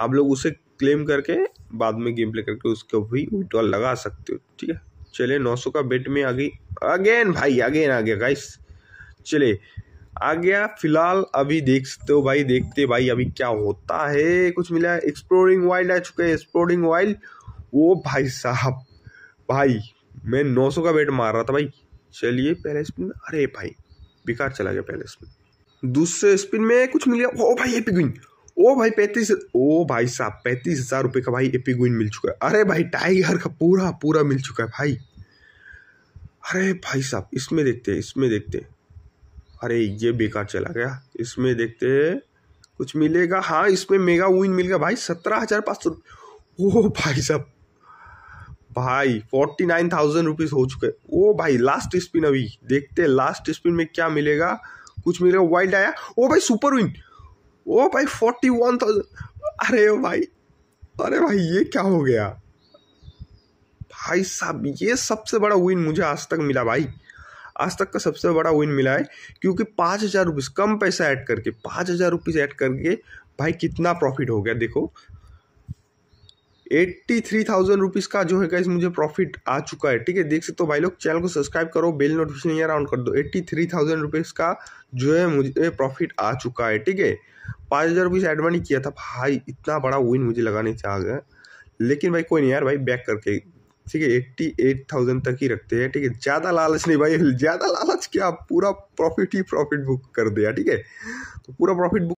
आप लोग उसे क्लेम करके बाद में गेम प्ले करके उसको भी विड्रॉल लगा सकते हो ठीक है चले 900 का बेट में आ गई अगेन भाई अगेन आ गया गाइस चले आ गया फिलहाल अभी देख सकते हो भाई देखते भाई अभी क्या होता है कुछ मिला एक्सप्लोरिंग वाइल्ड आ चुके हैं एक्सप्लोरिंग वाइल्ड वो भाई साहब भाई मैं 900 का बेट मार रहा था भाई चलिए पहले स्पिन अरे भाई बेकार चला गया पहले स्पिन दूसरे स्पिन में कुछ मिल गया ओ भाई एपिक विन ओ भाई पैंतीस ओ भाई साहब पैंतीस हजार रुपये का भाई एपिगुइन मिल चुका है अरे भाई टाइगर का पूरा पूरा मिल चुका है भाई अरे भाई साहब इसमें देखते हैं इसमें देखते हैं अरे ये बेकार चला गया इसमें देखते हैं कुछ मिलेगा हाँ इसमें मेगा विन गया भाई सत्रह हजार पाँच सौ ओ भाई साहब भाई फोर्टी नाइन थाउजेंड रुपीज़ हो चुके ओ भाई लास्ट स्पिन अभी देखते लास्ट स्पिन में क्या मिलेगा कुछ मिलेगा वाइल्ड आया ओ भाई सुपर विन ओ भाई फोर्टी वन थाउजेंड अरे भाई अरे भाई ये क्या हो गया भाई साहब ये सबसे बड़ा विन मुझे आज तक मिला भाई आज तक का सबसे बड़ा विन मिला है क्योंकि पाँच हज़ार रुपीज़ कम पैसा ऐड करके पाँच हज़ार रुपीज़ ऐड करके भाई कितना प्रॉफिट हो गया देखो एट्टी थ्री थाउजेंड रुपीज़ का जो है गाइज मुझे प्रॉफिट आ चुका है ठीक है देख सकते हो भाई लोग चैनल को सब्सक्राइब करो बेल नोटिफिकेशन यहाँ राउंड कर दो एट्टी थ्री थाउजेंड रुपीज़ का जो है मुझे प्रॉफिट आ चुका है ठीक है पाँच हज़ार रुपीज़ एड मनी किया था भाई इतना बड़ा विन मुझे लगाने से आ गया लेकिन भाई कोई नहीं यार भाई बैक करके ठीक है एट्टी एट थाउजेंड तक ही रखते हैं ठीक है ज़्यादा लालच नहीं भाई ज़्यादा लालच क्या पूरा प्रॉफिट ही प्रॉफिट बुक कर दिया ठीक है तो पूरा प्रॉफिट